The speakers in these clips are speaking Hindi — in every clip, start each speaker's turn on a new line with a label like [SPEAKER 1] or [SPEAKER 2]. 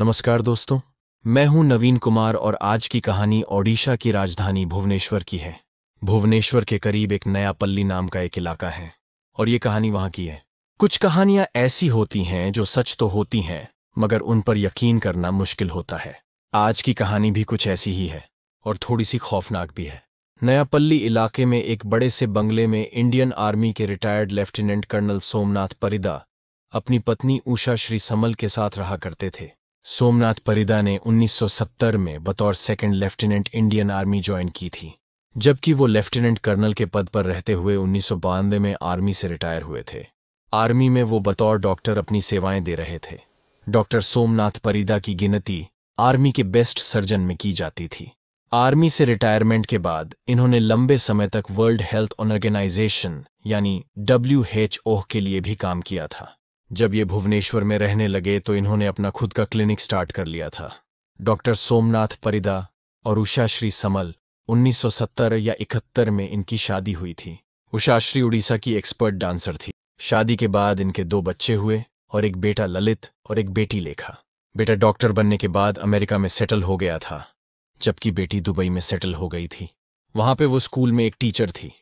[SPEAKER 1] नमस्कार दोस्तों मैं हूं नवीन कुमार और आज की कहानी ओडिशा की राजधानी भुवनेश्वर की है भुवनेश्वर के करीब एक नया पल्ली नाम का एक इलाका है और ये कहानी वहां की है कुछ कहानियां ऐसी होती हैं जो सच तो होती हैं मगर उन पर यकीन करना मुश्किल होता है आज की कहानी भी कुछ ऐसी ही है और थोड़ी सी खौफनाक भी है नयापल्ली इलाके में एक बड़े से बंगले में इंडियन आर्मी के retired lieutenant colonel Somnath Parida अपनी पत्नी उषा श्री समल के साथ रहा करते थे सोमनाथ परिदा ने 1970 में बतौर second lieutenant Indian army join की थी जबकि वो लेफ्टिनेंट कर्नल के पद पर रहते हुए उन्नीस में आर्मी से रिटायर हुए थे आर्मी में वो बतौर डॉक्टर अपनी सेवाएं दे रहे थे डॉक्टर सोमनाथ परिदा की गिनती आर्मी के बेस्ट सर्जन में की जाती थी आर्मी से रिटायरमेंट के बाद इन्होंने लंबे समय तक वर्ल्ड हेल्थ ऑर्गेनाइजेशन यानी डब्ल्यू के लिए भी काम किया था जब ये भुवनेश्वर में रहने लगे तो इन्होंने अपना खुद का क्लिनिक स्टार्ट कर लिया था डॉक्टर सोमनाथ परिदा और उषाश्री समल 1970 या 71 में इनकी शादी हुई थी उषाश्री उड़ीसा की एक्सपर्ट डांसर थी शादी के बाद इनके दो बच्चे हुए और एक बेटा ललित और एक बेटी लेखा बेटा डॉक्टर बनने के बाद अमेरिका में सेटल हो गया था जबकि बेटी दुबई में सेटल हो गई थी वहां पे वो स्कूल में एक टीचर थी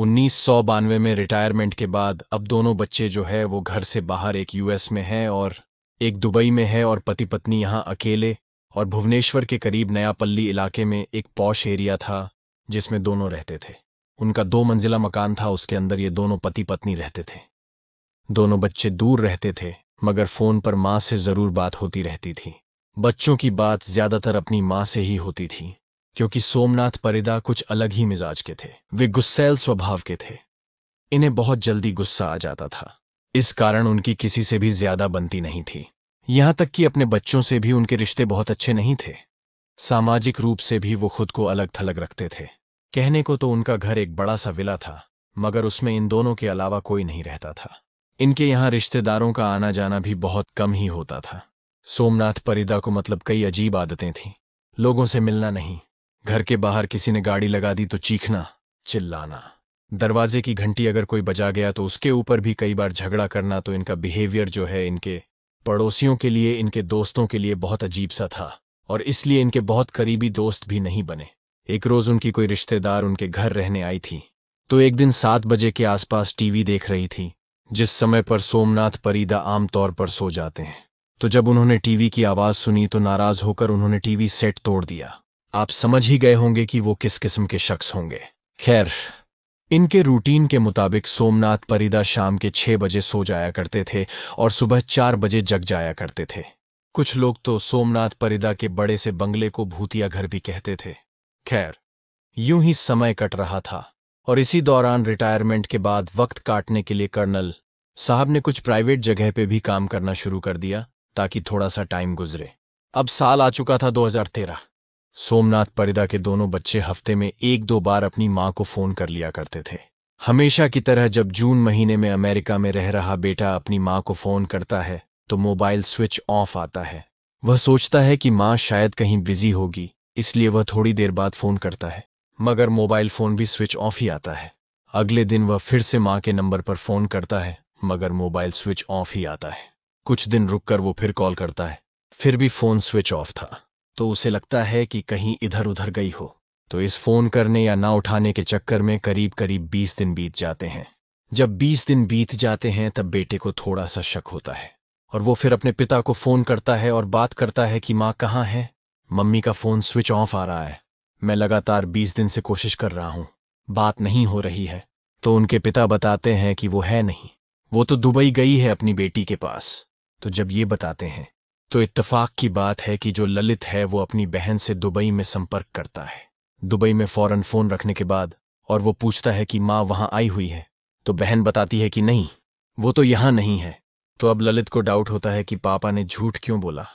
[SPEAKER 1] उन्नीस सौ बानवे में रिटायरमेंट के बाद अब दोनों बच्चे जो है वो घर से बाहर एक यूएस में हैं और एक दुबई में है और पति पत्नी यहाँ अकेले और भुवनेश्वर के करीब नयापल्ली इलाके में एक पौश एरिया था जिसमें दोनों रहते थे उनका दो मंजिला मकान था उसके अंदर ये दोनों पति पत्नी रहते थे दोनों बच्चे दूर रहते थे मगर फोन पर माँ से जरूर बात होती रहती थी बच्चों की बात ज्यादातर अपनी माँ से ही होती थी क्योंकि सोमनाथ परिदा कुछ अलग ही मिजाज के थे वे गुस्सैल स्वभाव के थे इन्हें बहुत जल्दी गुस्सा आ जाता था इस कारण उनकी किसी से भी ज्यादा बनती नहीं थी यहां तक कि अपने बच्चों से भी उनके रिश्ते बहुत अच्छे नहीं थे सामाजिक रूप से भी वो खुद को अलग थलग रखते थे कहने को तो उनका घर एक बड़ा सा विला था मगर उसमें इन दोनों के अलावा कोई नहीं रहता था इनके यहां रिश्तेदारों का आना जाना भी बहुत कम ही होता था सोमनाथ परिदा को मतलब कई अजीब आदतें थीं लोगों से मिलना नहीं घर के बाहर किसी ने गाड़ी लगा दी तो चीखना चिल्लाना दरवाजे की घंटी अगर कोई बजा गया तो उसके ऊपर भी कई बार झगड़ा करना तो इनका बिहेवियर जो है इनके पड़ोसियों के लिए इनके दोस्तों के लिए बहुत अजीब सा था और इसलिए इनके बहुत करीबी दोस्त भी नहीं बने एक रोज उनकी कोई रिश्तेदार उनके घर रहने आई थी तो एक दिन सात बजे के आसपास टीवी देख रही थी जिस समय पर सोमनाथ परिदा आमतौर पर सो जाते हैं तो जब उन्होंने टीवी की आवाज सुनी तो नाराज होकर उन्होंने टीवी सेट तोड़ दिया आप समझ ही गए होंगे कि वो किस किस्म के शख्स होंगे खैर इनके रूटीन के मुताबिक सोमनाथ परिदा शाम के छह बजे सो जाया करते थे और सुबह चार बजे जग जाया करते थे कुछ लोग तो सोमनाथ परिदा के बड़े से बंगले को भूतिया घर भी कहते थे खैर यूं ही समय कट रहा था और इसी दौरान रिटायरमेंट के बाद वक्त काटने के लिए कर्नल साहब ने कुछ प्राइवेट जगह पे भी काम करना शुरू कर दिया ताकि थोड़ा सा टाइम गुजरे अब साल आ चुका था 2013 सोमनाथ परिदा के दोनों बच्चे हफ्ते में एक दो बार अपनी माँ को फोन कर लिया करते थे हमेशा की तरह जब जून महीने में अमेरिका में रह रहा बेटा अपनी माँ को फोन करता है तो मोबाइल स्विच ऑफ आता है वह सोचता है कि माँ शायद कहीं बिजी होगी इसलिए वह थोड़ी देर बाद फोन करता है मगर मोबाइल फोन भी स्विच ऑफ ही आता है अगले दिन वह फिर से माँ के नंबर पर फोन करता है मगर मोबाइल स्विच ऑफ ही आता है कुछ दिन रुककर वो फिर कॉल करता है फिर भी फोन स्विच ऑफ था तो उसे लगता है कि कहीं इधर उधर गई हो तो इस फोन करने या ना उठाने के चक्कर में करीब करीब बीस दिन बीत जाते हैं जब बीस दिन बीत जाते हैं तब बेटे को थोड़ा सा शक होता है और वो फिर अपने पिता को फोन करता है और बात करता है कि माँ कहाँ है मम्मी का फोन स्विच ऑफ आ रहा है मैं लगातार बीस दिन से कोशिश कर रहा हूं बात नहीं हो रही है तो उनके पिता बताते हैं कि वो है नहीं वो तो दुबई गई है अपनी बेटी के पास तो जब ये बताते हैं तो इत्तफाक की बात है कि जो ललित है वो अपनी बहन से दुबई में संपर्क करता है दुबई में फौरन फोन रखने के बाद और वो पूछता है कि माँ वहां आई हुई है तो बहन बताती है कि नहीं वो तो यहां नहीं है तो अब ललित को डाउट होता है कि पापा ने झूठ क्यों बोला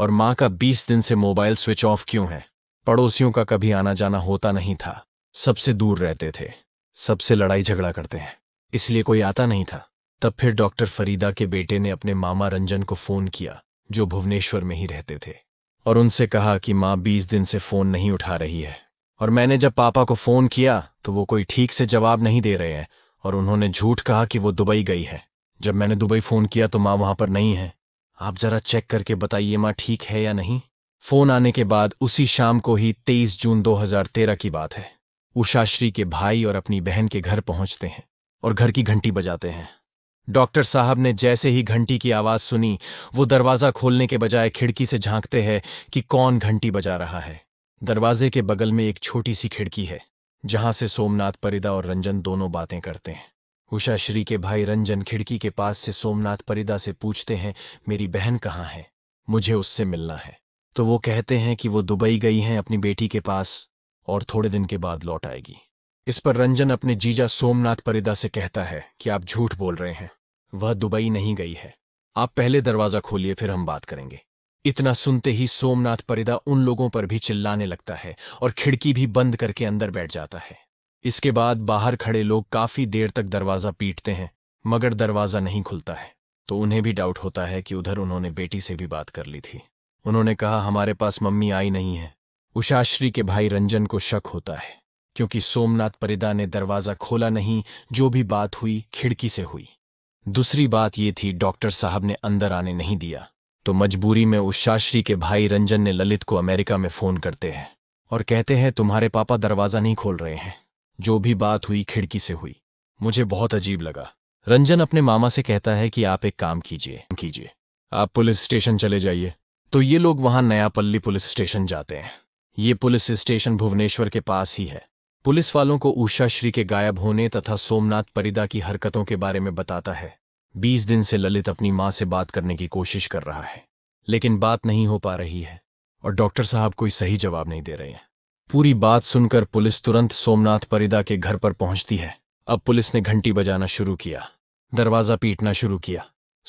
[SPEAKER 1] और माँ का बीस दिन से मोबाइल स्विच ऑफ क्यों है पड़ोसियों का कभी आना जाना होता नहीं था सबसे दूर रहते थे सबसे लड़ाई झगड़ा करते हैं इसलिए कोई आता नहीं था तब फिर डॉक्टर फरीदा के बेटे ने अपने मामा रंजन को फोन किया जो भुवनेश्वर में ही रहते थे और उनसे कहा कि माँ बीस दिन से फोन नहीं उठा रही है और मैंने जब पापा को फोन किया तो वो कोई ठीक से जवाब नहीं दे रहे हैं और उन्होंने झूठ कहा कि वो दुबई गई है जब मैंने दुबई फोन किया तो माँ वहां पर नहीं है आप जरा चेक करके बताइए माँ ठीक है या नहीं फोन आने के बाद उसी शाम को ही 23 जून 2013 की बात है उषाश्री के भाई और अपनी बहन के घर पहुंचते हैं और घर की घंटी बजाते हैं डॉक्टर साहब ने जैसे ही घंटी की आवाज सुनी वो दरवाजा खोलने के बजाय खिड़की से झांकते हैं कि कौन घंटी बजा रहा है दरवाजे के बगल में एक छोटी सी खिड़की है जहां से सोमनाथ परिदा और रंजन दोनों बातें करते हैं उषा श्री के भाई रंजन खिड़की के पास से सोमनाथ परिदा से पूछते हैं मेरी बहन कहाँ है मुझे उससे मिलना है तो वो कहते हैं कि वो दुबई गई हैं अपनी बेटी के पास और थोड़े दिन के बाद लौट आएगी इस पर रंजन अपने जीजा सोमनाथ परिदा से कहता है कि आप झूठ बोल रहे हैं वह दुबई नहीं गई है आप पहले दरवाजा खोलिए फिर हम बात करेंगे इतना सुनते ही सोमनाथ परिदा उन लोगों पर भी चिल्लाने लगता है और खिड़की भी बंद करके अंदर बैठ जाता है इसके बाद बाहर खड़े लोग काफी देर तक दरवाजा पीटते हैं मगर दरवाजा नहीं खुलता है तो उन्हें भी डाउट होता है कि उधर उन्होंने बेटी से भी बात कर ली थी उन्होंने कहा हमारे पास मम्मी आई नहीं है उषाश्री के भाई रंजन को शक होता है क्योंकि सोमनाथ परिदा ने दरवाज़ा खोला नहीं जो भी बात हुई खिड़की से हुई दूसरी बात ये थी डॉक्टर साहब ने अंदर आने नहीं दिया तो मजबूरी में उस शास्त्री के भाई रंजन ने ललित को अमेरिका में फ़ोन करते हैं और कहते हैं तुम्हारे पापा दरवाज़ा नहीं खोल रहे हैं जो भी बात हुई खिड़की से हुई मुझे बहुत अजीब लगा रंजन अपने मामा से कहता है कि आप एक काम कीजिए कीजिए आप पुलिस स्टेशन चले जाइए तो ये लोग वहां नयापल्ली पुलिस स्टेशन जाते हैं ये पुलिस स्टेशन भुवनेश्वर के पास ही है पुलिस वालों को उषा श्री के गायब होने तथा सोमनाथ परिदा की हरकतों के बारे में बताता है बीस दिन से ललित अपनी मां से बात करने की कोशिश कर रहा है लेकिन बात नहीं हो पा रही है और डॉक्टर साहब कोई सही जवाब नहीं दे रहे हैं पूरी बात सुनकर पुलिस तुरंत सोमनाथ परिदा के घर पर पहुंचती है अब पुलिस ने घंटी बजाना शुरू किया दरवाजा पीटना शुरू किया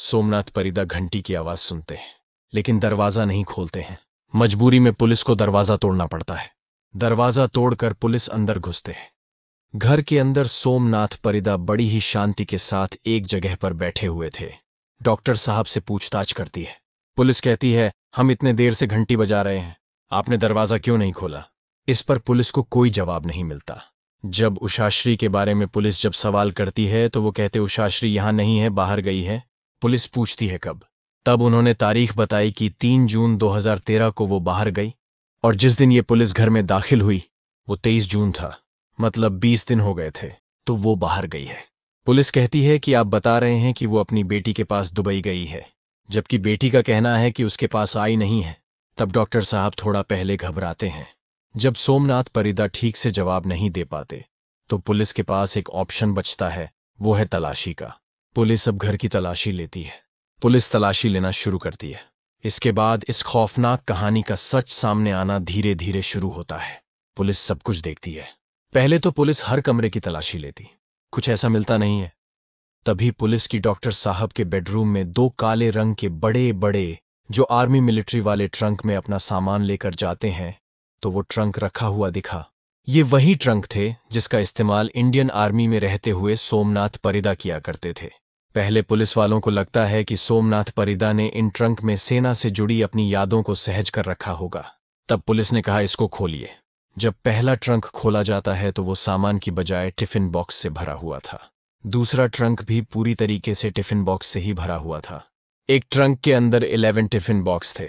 [SPEAKER 1] सोमनाथ परिदा घंटी की आवाज सुनते हैं लेकिन दरवाजा नहीं खोलते हैं मजबूरी में पुलिस को दरवाजा तोड़ना पड़ता है दरवाजा तोड़कर पुलिस अंदर घुसते हैं घर के अंदर सोमनाथ परिदा बड़ी ही शांति के साथ एक जगह पर बैठे हुए थे डॉक्टर साहब से पूछताछ करती है पुलिस कहती है हम इतने देर से घंटी बजा रहे हैं आपने दरवाजा क्यों नहीं खोला इस पर पुलिस को कोई जवाब नहीं मिलता जब उषाश्री के बारे में पुलिस जब सवाल करती है तो वो कहते उषाश्री यहां नहीं है बाहर गई है पुलिस पूछती है कब तब उन्होंने तारीख बताई कि 3 जून 2013 को वो बाहर गई और जिस दिन ये पुलिस घर में दाखिल हुई वो तेईस जून था मतलब बीस दिन हो गए थे तो वो बाहर गई है पुलिस कहती है कि आप बता रहे हैं कि वो अपनी बेटी के पास दुबई गई है जबकि बेटी का कहना है कि उसके पास आई नहीं है तब डॉक्टर साहब थोड़ा पहले घबराते हैं जब सोमनाथ परिदा ठीक से जवाब नहीं दे पाते तो पुलिस के पास एक ऑप्शन बचता है वो है तलाशी का पुलिस अब घर की तलाशी लेती है पुलिस तलाशी लेना शुरू करती है इसके बाद इस खौफनाक कहानी का सच सामने आना धीरे धीरे शुरू होता है पुलिस सब कुछ देखती है पहले तो पुलिस हर कमरे की तलाशी लेती कुछ ऐसा मिलता नहीं है तभी पुलिस की डॉक्टर साहब के बेडरूम में दो काले रंग के बड़े बड़े जो आर्मी मिलिट्री वाले ट्रंक में अपना सामान लेकर जाते हैं तो वो ट्रंक रखा हुआ दिखा ये वही ट्रंक थे जिसका इस्तेमाल इंडियन आर्मी में रहते हुए सोमनाथ परिदा किया करते थे पहले पुलिस वालों को लगता है कि सोमनाथ परिदा ने इन ट्रंक में सेना से जुड़ी अपनी यादों को सहज कर रखा होगा तब पुलिस ने कहा इसको खोलिए जब पहला ट्रंक खोला जाता है तो वो सामान की बजाय टिफिन बॉक्स से भरा हुआ था दूसरा ट्रंक भी पूरी तरीके से टिफिन बॉक्स से ही भरा हुआ था एक ट्रंक के अंदर इलेवन टिफिन बॉक्स थे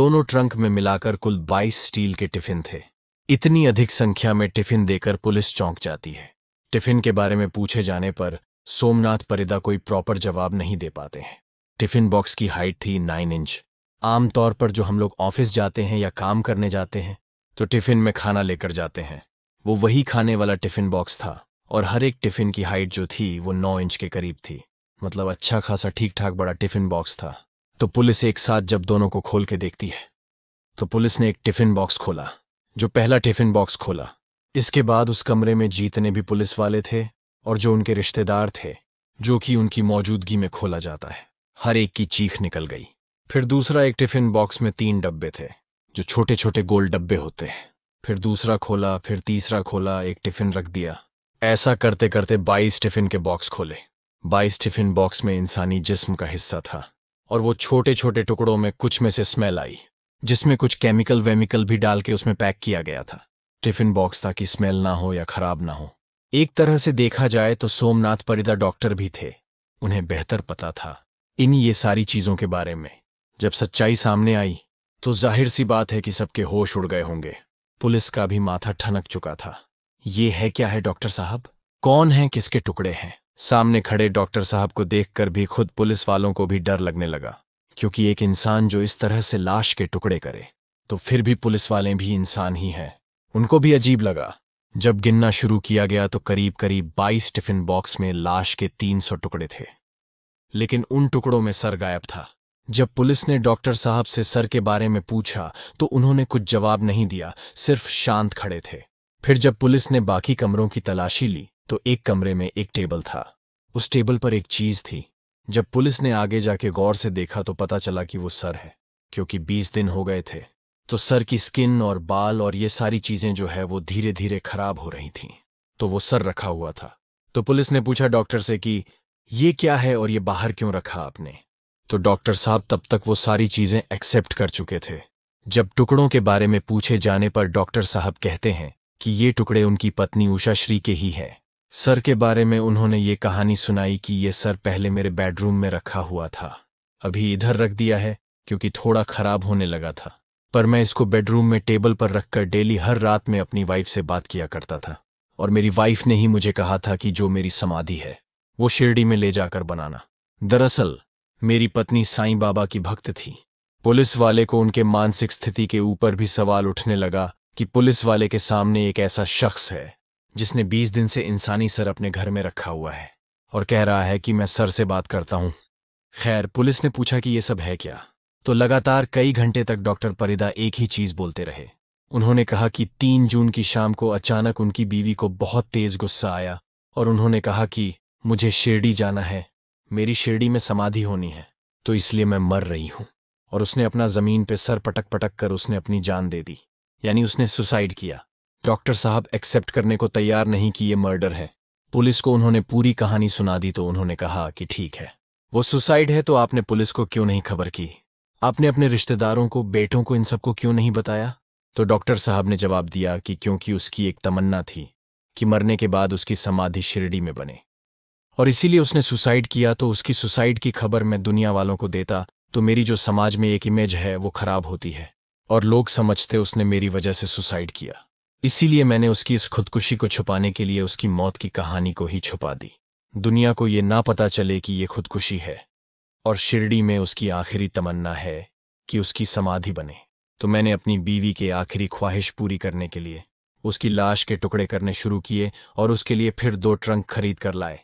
[SPEAKER 1] दोनों ट्रंक में मिलाकर कुल बाईस स्टील के टिफिन थे इतनी अधिक संख्या में टिफिन देकर पुलिस चौंक जाती है टिफिन के बारे में पूछे जाने पर सोमनाथ परिदा कोई प्रॉपर जवाब नहीं दे पाते हैं टिफिन बॉक्स की हाइट थी नाइन इंच आमतौर पर जो हम लोग ऑफिस जाते हैं या काम करने जाते हैं तो टिफिन में खाना लेकर जाते हैं वो वही खाने वाला टिफिन बॉक्स था और हर एक टिफिन की हाइट जो थी वो नौ इंच के करीब थी मतलब अच्छा खासा ठीक ठाक बड़ा टिफिन बॉक्स था तो पुलिस एक साथ जब दोनों को खोल के देखती है तो पुलिस ने एक टिफिन बॉक्स खोला जो पहला टिफिन बॉक्स खोला इसके बाद उस कमरे में जीतने भी पुलिस वाले थे और जो उनके रिश्तेदार थे जो कि उनकी मौजूदगी में खोला जाता है हर एक की चीख निकल गई फिर दूसरा एक टिफिन बॉक्स में तीन डब्बे थे जो छोटे छोटे गोल डब्बे होते हैं फिर दूसरा खोला फिर तीसरा खोला एक टिफिन रख दिया ऐसा करते करते बाईस टिफिन के बॉक्स खोले बाईस टिफिन बॉक्स में इंसानी जिस्म का हिस्सा था और वो छोटे छोटे टुकड़ों में कुछ में से स्मेल आई जिसमें कुछ केमिकल वेमिकल भी डाल के उसमें पैक किया गया था टिफिन बॉक्स था कि स्मेल ना हो या खराब ना हो एक तरह से देखा जाए तो सोमनाथ परिदा डॉक्टर भी थे उन्हें बेहतर पता था इन ये सारी चीजों के बारे में जब सच्चाई सामने आई तो जाहिर सी बात है कि सबके होश उड़ गए होंगे पुलिस का भी माथा ठनक चुका था ये है क्या है डॉक्टर साहब कौन है किसके टुकड़े हैं सामने खड़े डॉक्टर साहब को देखकर भी खुद पुलिस वालों को भी डर लगने लगा क्योंकि एक इंसान जो इस तरह से लाश के टुकड़े करे तो फिर भी पुलिस वाले भी इंसान ही हैं उनको भी अजीब लगा जब गिनना शुरू किया गया तो करीब करीब 22 टिफिन बॉक्स में लाश के 300 टुकड़े थे लेकिन उन टुकड़ों में सर गायब था जब पुलिस ने डॉक्टर साहब से सर के बारे में पूछा तो उन्होंने कुछ जवाब नहीं दिया सिर्फ शांत खड़े थे फिर जब पुलिस ने बाकी कमरों की तलाशी ली तो एक कमरे में एक टेबल था उस टेबल पर एक चीज थी जब पुलिस ने आगे जाके गौर से देखा तो पता चला कि वो सर है क्योंकि बीस दिन हो गए थे तो सर की स्किन और बाल और ये सारी चीजें जो है वो धीरे धीरे खराब हो रही थीं तो वो सर रखा हुआ था तो पुलिस ने पूछा डॉक्टर से कि ये क्या है और ये बाहर क्यों रखा आपने तो डॉक्टर साहब तब तक वो सारी चीजें एक्सेप्ट कर चुके थे जब टुकड़ों के बारे में पूछे जाने पर डॉक्टर साहब कहते हैं कि ये टुकड़े उनकी पत्नी उषा श्री के ही है सर के बारे में उन्होंने ये कहानी सुनाई कि ये सर पहले मेरे बेडरूम में रखा हुआ था अभी इधर रख दिया है क्योंकि थोड़ा खराब होने लगा था पर मैं इसको बेडरूम में टेबल पर रखकर डेली हर रात में अपनी वाइफ से बात किया करता था और मेरी वाइफ ने ही मुझे कहा था कि जो मेरी समाधि है वो शिरडी में ले जाकर बनाना दरअसल मेरी पत्नी साईं बाबा की भक्त थी पुलिस वाले को उनके मानसिक स्थिति के ऊपर भी सवाल उठने लगा कि पुलिस वाले के सामने एक ऐसा शख्स है जिसने बीस दिन से इंसानी सर अपने घर में रखा हुआ है और कह रहा है कि मैं सर से बात करता हूं खैर पुलिस ने पूछा कि यह सब है क्या तो लगातार कई घंटे तक डॉक्टर परिदा एक ही चीज बोलते रहे उन्होंने कहा कि तीन जून की शाम को अचानक उनकी बीवी को बहुत तेज गुस्सा आया और उन्होंने कहा कि मुझे शिरडी जाना है मेरी शिरडी में समाधि होनी है तो इसलिए मैं मर रही हूं और उसने अपना जमीन पे सर पटक पटक कर उसने अपनी जान दे दी यानी उसने सुसाइड किया डॉक्टर साहब एक्सेप्ट करने को तैयार नहीं कि ये मर्डर है पुलिस को उन्होंने पूरी कहानी सुना दी तो उन्होंने कहा कि ठीक है वो सुसाइड है तो आपने पुलिस को क्यों नहीं खबर की आपने अपने रिश्तेदारों को बेटों को इन सबको क्यों नहीं बताया तो डॉक्टर साहब ने जवाब दिया कि क्योंकि उसकी एक तमन्ना थी कि मरने के बाद उसकी समाधि शिरडी में बने और इसीलिए उसने सुसाइड किया तो उसकी सुसाइड की खबर मैं दुनिया वालों को देता तो मेरी जो समाज में एक इमेज है वो खराब होती है और लोग समझते उसने मेरी वजह से सुसाइड किया इसीलिए मैंने उसकी इस खुदकुशी को छुपाने के लिए उसकी मौत की कहानी को ही छुपा दी दुनिया को ये ना पता चले कि ये खुदकुशी है और शिरडी में उसकी आखिरी तमन्ना है कि उसकी समाधि बने तो मैंने अपनी बीवी के आखिरी ख्वाहिश पूरी करने के लिए उसकी लाश के टुकड़े करने शुरू किए और उसके लिए फिर दो ट्रंक खरीद कर लाए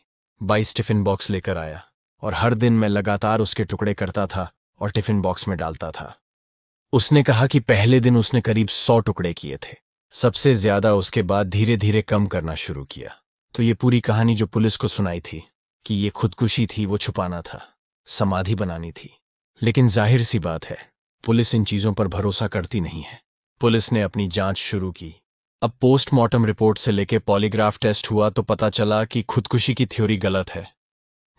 [SPEAKER 1] बाईस टिफिन बॉक्स लेकर आया और हर दिन मैं लगातार उसके टुकड़े करता था और टिफिन बॉक्स में डालता था उसने कहा कि पहले दिन उसने करीब सौ टुकड़े किए थे सबसे ज्यादा उसके बाद धीरे धीरे कम करना शुरू किया तो ये पूरी कहानी जो पुलिस को सुनाई थी कि ये खुदकुशी थी वो छुपाना था समाधि बनानी थी लेकिन जाहिर सी बात है पुलिस इन चीजों पर भरोसा करती नहीं है पुलिस ने अपनी जांच शुरू की अब पोस्टमार्टम रिपोर्ट से लेकर पॉलीग्राफ टेस्ट हुआ तो पता चला कि खुदकुशी की थ्योरी गलत है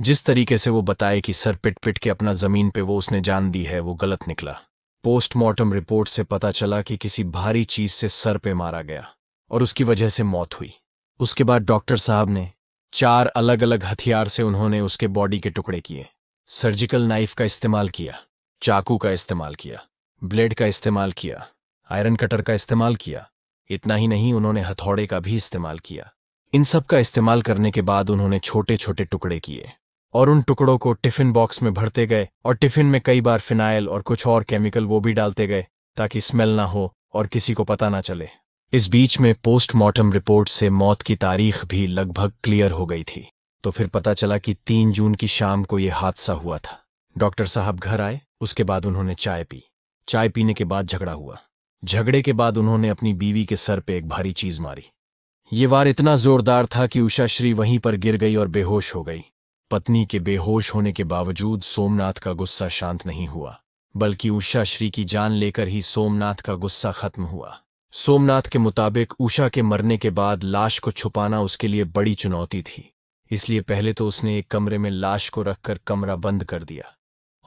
[SPEAKER 1] जिस तरीके से वो बताए कि सर पिट पिट के अपना जमीन पे वो उसने जान दी है वो गलत निकला पोस्टमार्टम रिपोर्ट से पता चला कि किसी भारी चीज से सर पे मारा गया और उसकी वजह से मौत हुई उसके बाद डॉक्टर साहब ने चार अलग अलग हथियार से उन्होंने उसके बॉडी के टुकड़े किए सर्जिकल नाइफ का इस्तेमाल किया चाकू का इस्तेमाल किया ब्लेड का इस्तेमाल किया आयरन कटर का इस्तेमाल किया इतना ही नहीं उन्होंने हथौड़े का भी इस्तेमाल किया इन सब का इस्तेमाल करने के बाद उन्होंने छोटे छोटे टुकड़े किए और उन टुकड़ों को टिफिन बॉक्स में भरते गए और टिफिन में कई बार फिनाइल और कुछ और केमिकल वो भी डालते गए ताकि स्मेल ना हो और किसी को पता ना चले इस बीच में पोस्टमार्टम रिपोर्ट से मौत की तारीख भी लगभग क्लियर हो गई थी तो फिर पता चला कि तीन जून की शाम को यह हादसा हुआ था डॉक्टर साहब घर आए उसके बाद उन्होंने चाय पी चाय पीने के बाद झगड़ा हुआ झगड़े के बाद उन्होंने अपनी बीवी के सर पे एक भारी चीज मारी ये वार इतना जोरदार था कि उषा श्री वहीं पर गिर गई और बेहोश हो गई पत्नी के बेहोश होने के बावजूद सोमनाथ का गुस्सा शांत नहीं हुआ बल्कि उषा श्री की जान लेकर ही सोमनाथ का गुस्सा खत्म हुआ सोमनाथ के मुताबिक उषा के मरने के बाद लाश को छुपाना उसके लिए बड़ी चुनौती थी इसलिए पहले तो उसने एक कमरे में लाश को रखकर कमरा बंद कर दिया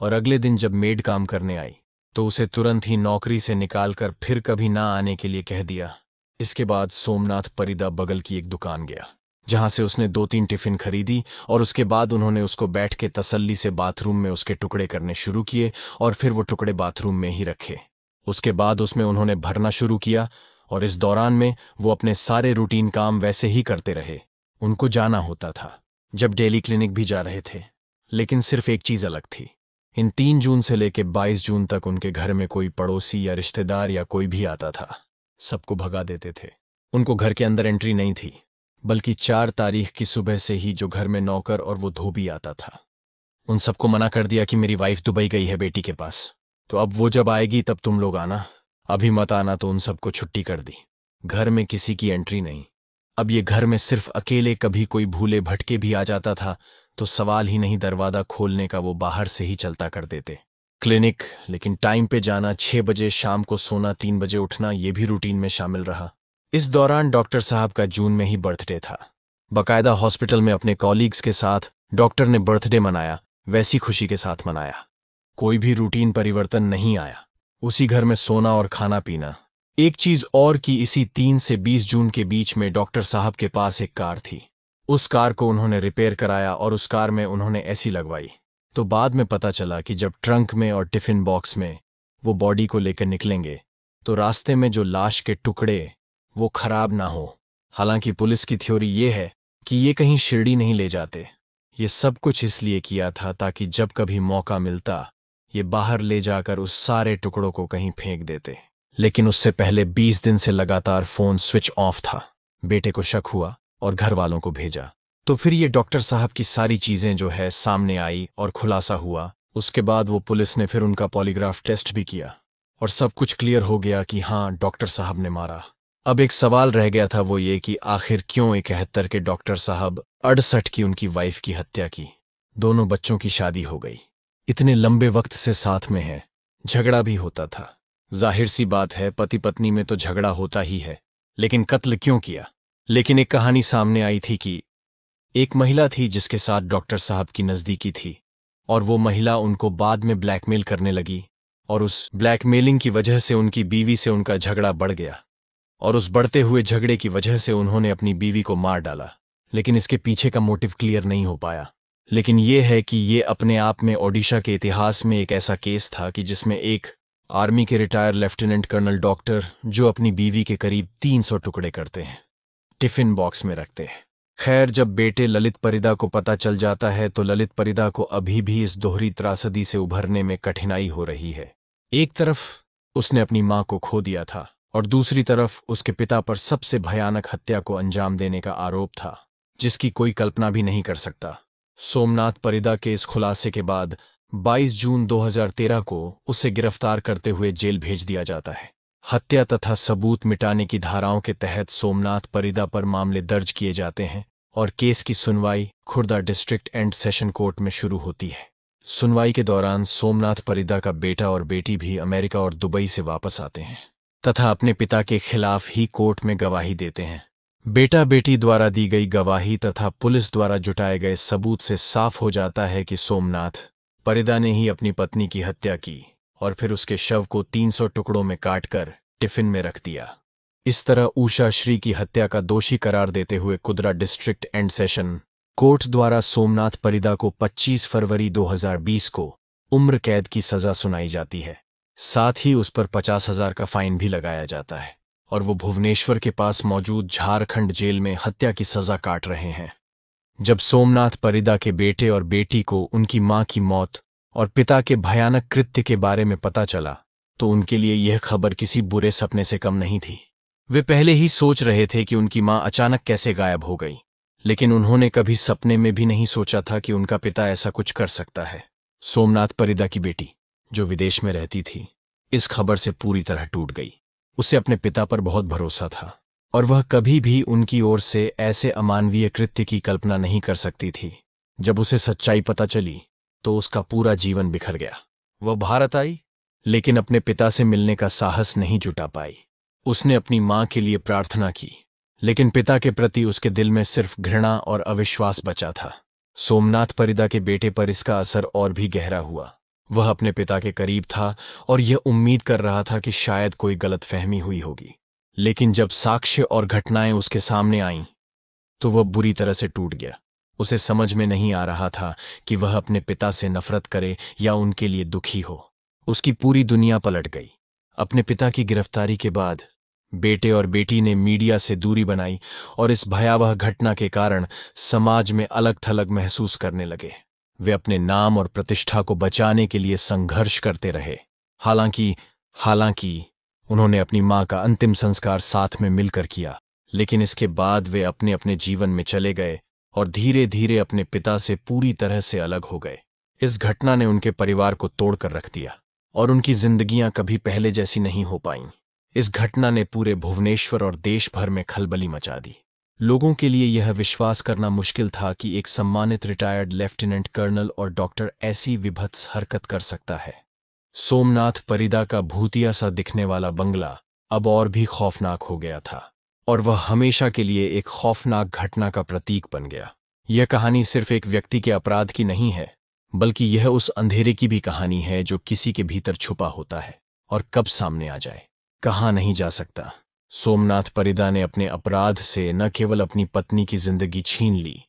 [SPEAKER 1] और अगले दिन जब मेड काम करने आई तो उसे तुरंत ही नौकरी से निकालकर फिर कभी ना आने के लिए कह दिया इसके बाद सोमनाथ परिदा बगल की एक दुकान गया जहां से उसने दो तीन टिफिन खरीदी और उसके बाद उन्होंने उसको बैठ के तसल्ली से बाथरूम में उसके टुकड़े करने शुरू किए और फिर वो टुकड़े बाथरूम में ही रखे उसके बाद उसमें उन्होंने भरना शुरू किया और इस दौरान में वो अपने सारे रूटीन काम वैसे ही करते रहे उनको जाना होता था जब डेली क्लिनिक भी जा रहे थे लेकिन सिर्फ एक चीज़ अलग थी इन तीन जून से लेकर बाईस जून तक उनके घर में कोई पड़ोसी या रिश्तेदार या कोई भी आता था सबको भगा देते थे उनको घर के अंदर एंट्री नहीं थी बल्कि चार तारीख की सुबह से ही जो घर में नौकर और वो धोबी आता था उन सबको मना कर दिया कि मेरी वाइफ दुबई गई है बेटी के पास तो अब वो जब आएगी तब तुम लोग आना अभी मत आना तो उन सबको छुट्टी कर दी घर में किसी की एंट्री नहीं अब ये घर में सिर्फ अकेले कभी कोई भूले भटके भी आ जाता था तो सवाल ही नहीं दरवाजा खोलने का वो बाहर से ही चलता कर देते क्लिनिक लेकिन टाइम पे जाना छह बजे शाम को सोना तीन बजे उठना ये भी रूटीन में शामिल रहा इस दौरान डॉक्टर साहब का जून में ही बर्थडे था बकायदा हॉस्पिटल में अपने कॉलीग्स के साथ डॉक्टर ने बर्थडे मनाया वैसी खुशी के साथ मनाया कोई भी रूटीन परिवर्तन नहीं आया उसी घर में सोना और खाना पीना एक चीज और कि इसी तीन से बीस जून के बीच में डॉक्टर साहब के पास एक कार थी उस कार को उन्होंने रिपेयर कराया और उस कार में उन्होंने ऐसी लगवाई तो बाद में पता चला कि जब ट्रंक में और टिफिन बॉक्स में वो बॉडी को लेकर निकलेंगे तो रास्ते में जो लाश के टुकड़े वो खराब ना हो हालांकि पुलिस की थ्योरी ये है कि ये कहीं शिरडी नहीं ले जाते ये सब कुछ इसलिए किया था ताकि जब कभी मौका मिलता ये बाहर ले जाकर उस सारे टुकड़ों को कहीं फेंक देते लेकिन उससे पहले बीस दिन से लगातार फोन स्विच ऑफ था बेटे को शक हुआ और घर वालों को भेजा तो फिर ये डॉक्टर साहब की सारी चीजें जो है सामने आई और खुलासा हुआ उसके बाद वो पुलिस ने फिर उनका पॉलीग्राफ टेस्ट भी किया और सब कुछ क्लियर हो गया कि हाँ डॉक्टर साहब ने मारा अब एक सवाल रह गया था वो ये कि आखिर क्यों इकहत्तर के डॉक्टर साहब अड़सठ की उनकी वाइफ की हत्या की दोनों बच्चों की शादी हो गई इतने लंबे वक्त से साथ में हैं झगड़ा भी होता था ظاہر سی بات ہے પતિ પત્ની મે તો ઝઘડા હોતા હી હે લેકિન કતલ ક્યો કિયા લેકિન એક કહાની સામે આઈ થી કી એક મહિલા થી جس કે સાથ ડોક્ટર સાહબ કી نزدیکی થી ઓર વો મહિલા ઉનકો બાદ મે બ્લેકમેલ કરને लगी ઓર ઉસ બ્લેકમેલિંગ કી وجہ સે ઉનકી بیوی સે ઉનકા ઝઘડા બઢ ગયા ઓર ઉસ બઢતે હુએ ઝઘડે કી وجہ સે ઉનહોને apni بیوی કો માર ડાલા લેકિન ઇસકે પીછે કા મોટિવ ક્લિયર નહીં હો પાયા લેકિન યે હે કી યે અપને આપ મે ઓડિશા કે ઇતિહાસ મે એક એસા કેસ થા કી જિસમે એક आर्मी के रिटायर लेफ्टिनेंट कर्नल डॉक्टर जो अपनी बीवी के करीब तीन सौ टुकड़े करते हैं टिफिन बॉक्स में रखते हैं खैर जब बेटे ललित परिदा को पता चल जाता है तो ललित परिदा को अभी भी इस दोहरी त्रासदी से उभरने में कठिनाई हो रही है एक तरफ उसने अपनी मां को खो दिया था और दूसरी तरफ उसके पिता पर सबसे भयानक हत्या को अंजाम देने का आरोप था जिसकी कोई कल्पना भी नहीं कर सकता सोमनाथ परिदा के इस खुलासे के बाद 22 जून 2013 को उसे गिरफ्तार करते हुए जेल भेज दिया जाता है हत्या तथा सबूत मिटाने की धाराओं के तहत सोमनाथ परिदा पर मामले दर्ज किए जाते हैं और केस की सुनवाई Khurda district and session court में शुरू होती है सुनवाई के दौरान सोमनाथ परिदा का बेटा और बेटी भी अमेरिका और दुबई से वापस आते हैं तथा अपने पिता के खिलाफ ही कोर्ट में गवाही देते हैं बेटा बेटी द्वारा दी गई गवाही तथा पुलिस द्वारा जुटाए गए सबूत से साफ हो जाता है कि सोमनाथ परिदा ने ही अपनी पत्नी की हत्या की और फिर उसके शव को 300 टुकड़ों में काटकर टिफिन में रख दिया इस तरह ऊषा श्री की हत्या का दोषी करार देते हुए कुदरा डिस्ट्रिक्ट एंड सेशन कोर्ट द्वारा सोमनाथ परिदा को 25 फरवरी 2020 को उम्र कैद की सजा सुनाई जाती है साथ ही उस पर पचास हजार का फाइन भी लगाया जाता है और वो भुवनेश्वर के पास मौजूद झारखंड जेल में हत्या की सजा काट रहे हैं जब सोमनाथ परिदा के बेटे और बेटी को उनकी मां की मौत और पिता के भयानक कृत्य के बारे में पता चला तो उनके लिए यह खबर किसी बुरे सपने से कम नहीं थी वे पहले ही सोच रहे थे कि उनकी मां अचानक कैसे गायब हो गई लेकिन उन्होंने कभी सपने में भी नहीं सोचा था कि उनका पिता ऐसा कुछ कर सकता है सोमनाथ परिदा की बेटी जो विदेश में रहती थी इस खबर से पूरी तरह टूट गई उसे अपने पिता पर बहुत भरोसा था और वह कभी भी उनकी ओर से ऐसे अमानवीय कृत्य की कल्पना नहीं कर सकती थी जब उसे सच्चाई पता चली तो उसका पूरा जीवन बिखर गया वह भारत आई लेकिन अपने पिता से मिलने का साहस नहीं जुटा पाई उसने अपनी मां के लिए प्रार्थना की लेकिन पिता के प्रति उसके दिल में सिर्फ घृणा और अविश्वास बचा था सोमनाथ परिदा के बेटे पर इसका असर और भी गहरा हुआ वह अपने पिता के करीब था और यह उम्मीद कर रहा था कि शायद कोई गलतफहमी हुई होगी लेकिन जब साक्ष्य और घटनाएं उसके सामने आईं तो वह बुरी तरह से टूट गया उसे समझ में नहीं आ रहा था कि वह अपने पिता से नफरत करे या उनके लिए दुखी हो उसकी पूरी दुनिया पलट गई अपने पिता की गिरफ्तारी के बाद बेटे और बेटी ने मीडिया से दूरी बनाई और इस भयावह घटना के कारण समाज में अलग थलग महसूस करने लगे वे अपने नाम और प्रतिष्ठा को बचाने के लिए संघर्ष करते रहे हालांकि हालांकि उन्होंने अपनी मां का अंतिम संस्कार साथ में मिलकर किया लेकिन इसके बाद वे अपने अपने जीवन में चले गए और धीरे धीरे अपने पिता से पूरी तरह से अलग हो गए इस घटना ने उनके परिवार को तोड़कर रख दिया और उनकी जिंदगियां कभी पहले जैसी नहीं हो पाईं इस घटना ने पूरे भुवनेश्वर और देश भर में खलबली मचा दी लोगों के लिए यह विश्वास करना मुश्किल था कि एक सम्मानित रिटायर्ड लेफ्टिनेंट कर्नल और डॉक्टर ऐसी विभत्स हरकत कर सकता है सोमनाथ परिदा का भूतिया सा दिखने वाला बंगला अब और भी खौफनाक हो गया था और वह हमेशा के लिए एक खौफनाक घटना का प्रतीक बन गया यह कहानी सिर्फ एक व्यक्ति के अपराध की नहीं है बल्कि यह उस अंधेरे की भी कहानी है जो किसी के भीतर छुपा होता है और कब सामने आ जाए कहा नहीं जा सकता सोमनाथ परिदा ने अपने अपराध से न केवल अपनी पत्नी की जिंदगी छीन ली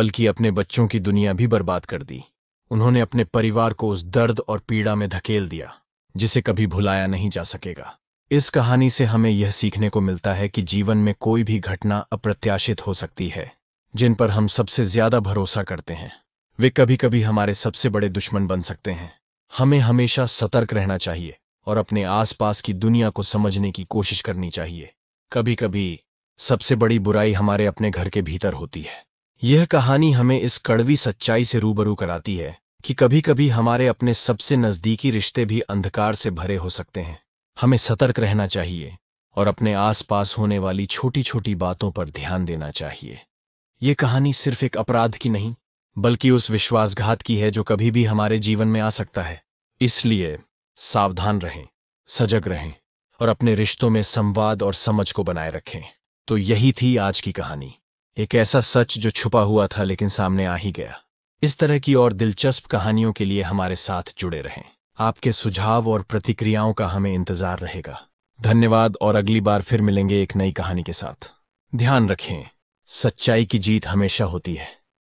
[SPEAKER 1] बल्कि अपने बच्चों की दुनिया भी बर्बाद कर दी उन्होंने अपने परिवार को उस दर्द और पीड़ा में धकेल दिया जिसे कभी भुलाया नहीं जा सकेगा इस कहानी से हमें यह सीखने को मिलता है कि जीवन में कोई भी घटना अप्रत्याशित हो सकती है जिन पर हम सबसे ज्यादा भरोसा करते हैं वे कभी कभी हमारे सबसे बड़े दुश्मन बन सकते हैं हमें हमेशा सतर्क रहना चाहिए और अपने आसपास की दुनिया को समझने की कोशिश करनी चाहिए कभी कभी सबसे बड़ी बुराई हमारे अपने घर के भीतर होती है यह कहानी हमें इस कड़वी सच्चाई से रूबरू कराती है कि कभी कभी हमारे अपने सबसे नज़दीकी रिश्ते भी अंधकार से भरे हो सकते हैं हमें सतर्क रहना चाहिए और अपने आसपास होने वाली छोटी छोटी बातों पर ध्यान देना चाहिए ये कहानी सिर्फ एक अपराध की नहीं बल्कि उस विश्वासघात की है जो कभी भी हमारे जीवन में आ सकता है इसलिए सावधान रहें सजग रहें और अपने रिश्तों में संवाद और समझ को बनाए रखें तो यही थी आज की कहानी एक ऐसा सच जो छुपा हुआ था लेकिन सामने आ ही गया इस तरह की और दिलचस्प कहानियों के लिए हमारे साथ जुड़े रहें आपके सुझाव और प्रतिक्रियाओं का हमें इंतजार रहेगा धन्यवाद और अगली बार फिर मिलेंगे एक नई कहानी के साथ ध्यान रखें सच्चाई की जीत हमेशा होती है